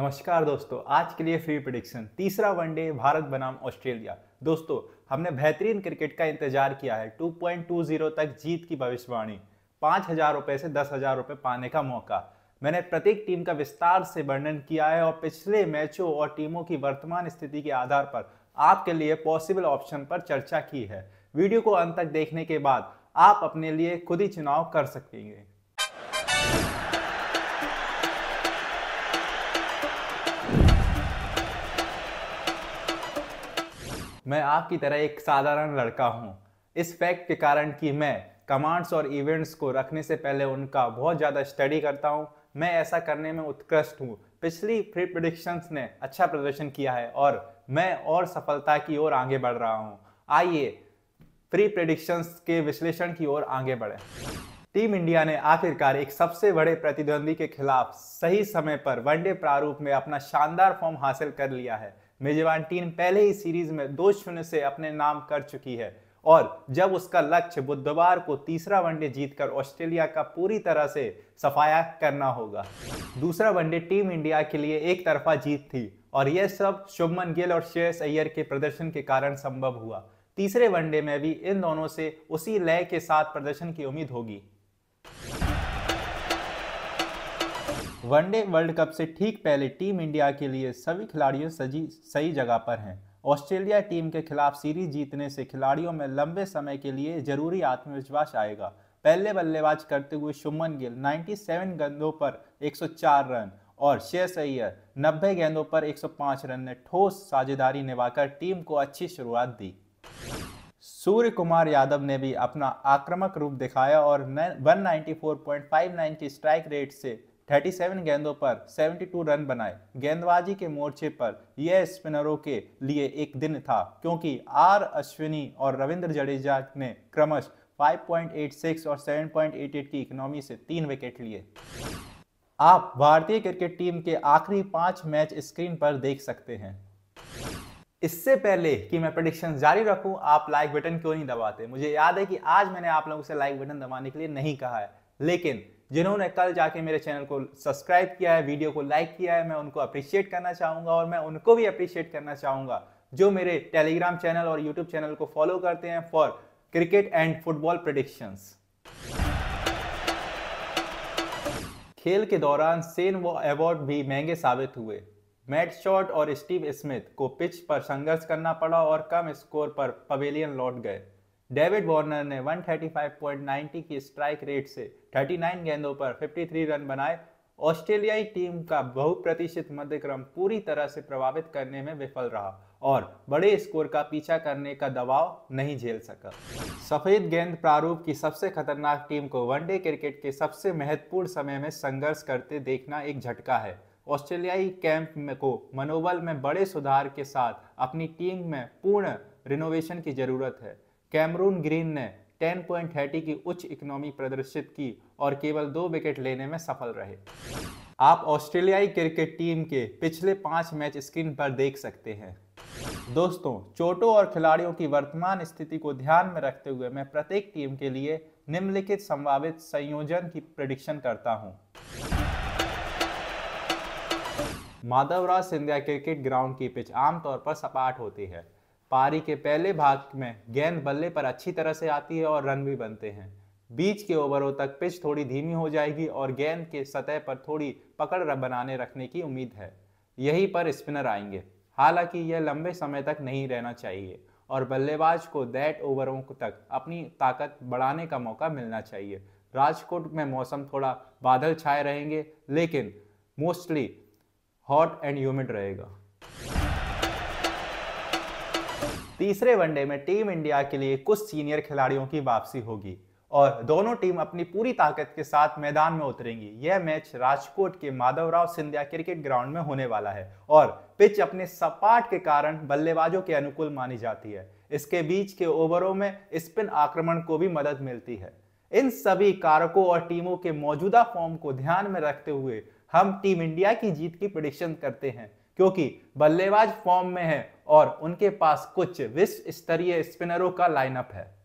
नमस्कार दोस्तों आज के लिए फ्री प्रडिक्शन तीसरा वनडे भारत बनाम ऑस्ट्रेलिया दोस्तों हमने बेहतरीन क्रिकेट का इंतजार किया है 2.20 तक जीत की भविष्यवाणी पाँच हजार रुपये से दस हजार रुपये पाने का मौका मैंने प्रत्येक टीम का विस्तार से वर्णन किया है और पिछले मैचों और टीमों की वर्तमान स्थिति के आधार पर आपके लिए पॉसिबल ऑप्शन पर चर्चा की है वीडियो को अंत तक देखने के बाद आप अपने लिए खुद ही चुनाव कर सकेंगे मैं आपकी तरह एक साधारण लड़का हूँ इस फैक्ट के कारण कि मैं कमांड्स और इवेंट्स को रखने से पहले उनका बहुत ज़्यादा स्टडी करता हूँ मैं ऐसा करने में उत्कृष्ट हूँ पिछली प्री प्रडिक्शंस ने अच्छा प्रदर्शन किया है और मैं और सफलता की ओर आगे बढ़ रहा हूँ आइए प्री प्रडिक्शंस के विश्लेषण की ओर आगे बढ़ें टीम इंडिया ने आखिरकार एक सबसे बड़े प्रतिद्वंदी के खिलाफ सही समय पर वनडे प्रारूप में अपना शानदार फॉर्म हासिल कर लिया है मेजबान टीम पहले ही सीरीज में दो शून्य से अपने नाम कर चुकी है और जब उसका लक्ष्य बुधवार को तीसरा वनडे जीतकर ऑस्ट्रेलिया का पूरी तरह से सफाया करना होगा दूसरा वनडे टीम इंडिया के लिए एक तरफा जीत थी और यह सब शुभमन गिल और श्रेयस अय्यर के प्रदर्शन के कारण संभव हुआ तीसरे वनडे में भी इन दोनों से उसी लय के साथ प्रदर्शन की उम्मीद होगी वनडे वर्ल्ड कप से ठीक पहले टीम इंडिया के लिए सभी खिलाड़ियों सजी सही जगह पर हैं ऑस्ट्रेलिया टीम के खिलाफ सीरीज जीतने से खिलाड़ियों में लंबे समय के लिए जरूरी आत्मविश्वास आएगा पहले बल्लेबाज करते हुए शुमन गिल 97 गेंदों पर 104 रन और शेष अय्यर 90 गेंदों पर 105 रन ने ठोस साझेदारी निभाकर टीम को अच्छी शुरुआत दी सूर्य कुमार यादव ने भी अपना आक्रामक रूप दिखाया और 194.59 की स्ट्राइक रेट से 37 गेंदों पर 72 रन बनाए गेंदबाजी के मोर्चे पर यह स्पिनरों के लिए एक दिन था क्योंकि आर अश्विनी और रविंद्र जडेजा ने क्रमश 5.86 और 7.88 की इकोनॉमी से तीन विकेट लिए आप भारतीय क्रिकेट टीम के आखिरी पांच मैच स्क्रीन पर देख सकते हैं इससे पहले कि मैं प्रडिक्शन जारी रखूं आप लाइक बटन क्यों नहीं दबाते मुझे याद है कि आज मैंने आप लोगों से लाइक बटन दबाने के लिए नहीं कहा है लेकिन जिन्होंने कल जाके मेरे चैनल को सब्सक्राइब किया है वीडियो को लाइक किया है मैं उनको अप्रिशिएट करना चाहूँगा और मैं उनको भी अप्रिशिएट करना चाहूँगा जो मेरे टेलीग्राम चैनल और यूट्यूब चैनल को फॉलो करते हैं for cricket and football predictions खेल के दौरान सेन वो अवार्ड भी महंगे साबित हुए मैट शॉट और स्टीव स्मिथ को पिच पर संघर्ष करना पड़ा और कम स्कोर पर पवेलियन लौट गए डेविड वार्नर ने 135.90 की स्ट्राइक रेट से 39 गेंदों पर 53 रन बनाए ऑस्ट्रेलियाई टीम का बहुप्रतिशत मध्यक्रम पूरी तरह से प्रभावित करने में विफल रहा और बड़े स्कोर का पीछा करने का दबाव नहीं झेल सका सफेद गेंद प्रारूप की सबसे खतरनाक टीम को वनडे क्रिकेट के सबसे महत्वपूर्ण समय में संघर्ष करते देखना एक झटका है ऑस्ट्रेलियाई कैंप में को मनोबल में बड़े सुधार के साथ अपनी टीम में पूर्ण रिनोवेशन की जरूरत है कैमरून ग्रीन ने 10.30 की उच्च इकोनॉमी प्रदर्शित की और केवल दो विकेट लेने में सफल रहे आप ऑस्ट्रेलियाई क्रिकेट टीम के पिछले पांच मैच स्क्रीन पर देख सकते हैं दोस्तों चोटों और खिलाड़ियों की वर्तमान स्थिति को ध्यान में रखते हुए मैं प्रत्येक टीम के लिए निम्नलिखित संभावित संयोजन की प्रडिक्शन करता हूँ माधवराज सिंधिया क्रिकेट ग्राउंड की पिच आमतौर पर सपाट होती है पारी के पहले भाग में गेंद बल्ले पर अच्छी तरह से आती है और रन भी बनते हैं बीच के ओवरों तक पिच थोड़ी धीमी हो जाएगी और गेंद के सतह पर थोड़ी पकड़ बनाने रखने की उम्मीद है यहीं पर स्पिनर आएंगे हालांकि यह लंबे समय तक नहीं रहना चाहिए और बल्लेबाज को दैट ओवरों तक अपनी ताकत बढ़ाने का मौका मिलना चाहिए राजकोट में मौसम थोड़ा बादल छाए रहेंगे लेकिन मोस्टली हॉट एंड ह्यूमिड रहेगा तीसरे वनडे में टीम इंडिया के लिए कुछ सीनियर खिलाड़ियों की वापसी होगी और दोनों टीम अपनी पूरी ताकत के साथ मैदान में उतरेंगी यह मैच राजकोट के माधवराव सिंधिया क्रिकेट ग्राउंड में होने वाला है और पिच अपने सपाट के कारण बल्लेबाजों के अनुकूल मानी जाती है इसके बीच के ओवरों में स्पिन आक्रमण को भी मदद मिलती है इन सभी कारकों और टीमों के मौजूदा फॉर्म को ध्यान में रखते हुए हम टीम इंडिया की जीत की प्रडिक्शन करते हैं क्योंकि बल्लेबाज फॉर्म में है और उनके पास कुछ विश्व स्तरीय स्पिनरों का लाइनअप है